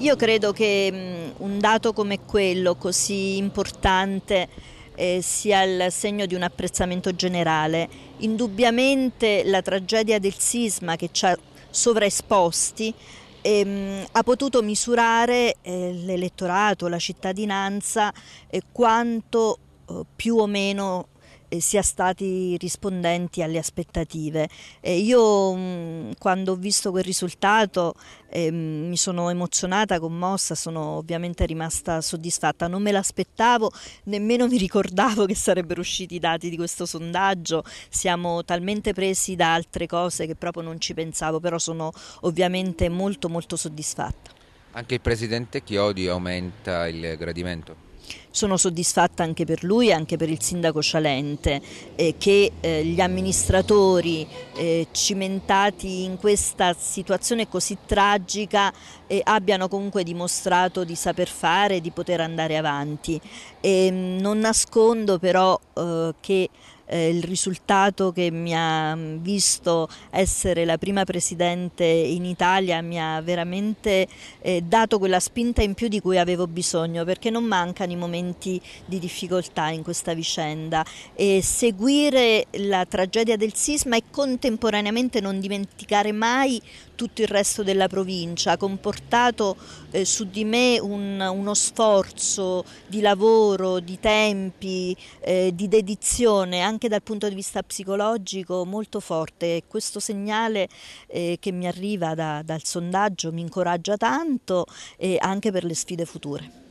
Io credo che mm, un dato come quello, così importante, eh, sia il segno di un apprezzamento generale. Indubbiamente la tragedia del sisma che ci ha sovraesposti ehm, ha potuto misurare eh, l'elettorato, la cittadinanza, eh, quanto eh, più o meno eh, sia stati rispondenti alle aspettative. Eh, io mm, quando ho visto quel risultato eh, mi sono emozionata, commossa, sono ovviamente rimasta soddisfatta, non me l'aspettavo, nemmeno mi ricordavo che sarebbero usciti i dati di questo sondaggio, siamo talmente presi da altre cose che proprio non ci pensavo, però sono ovviamente molto molto soddisfatta. Anche il presidente Chiodi aumenta il gradimento? Sono soddisfatta anche per lui e anche per il sindaco Cialente eh, che eh, gli amministratori eh, cimentati in questa situazione così tragica eh, abbiano comunque dimostrato di saper fare, e di poter andare avanti. E, ehm, non nascondo però eh, che eh, il risultato che mi ha mm, visto essere la prima presidente in Italia mi ha veramente eh, dato quella spinta in più di cui avevo bisogno perché non mancano i momenti di difficoltà in questa vicenda e seguire la tragedia del sisma e contemporaneamente non dimenticare mai tutto il resto della provincia ha comportato eh, su di me un, uno sforzo di lavoro, di tempi, eh, di dedizione anche anche dal punto di vista psicologico molto forte. Questo segnale eh, che mi arriva da, dal sondaggio mi incoraggia tanto eh, anche per le sfide future.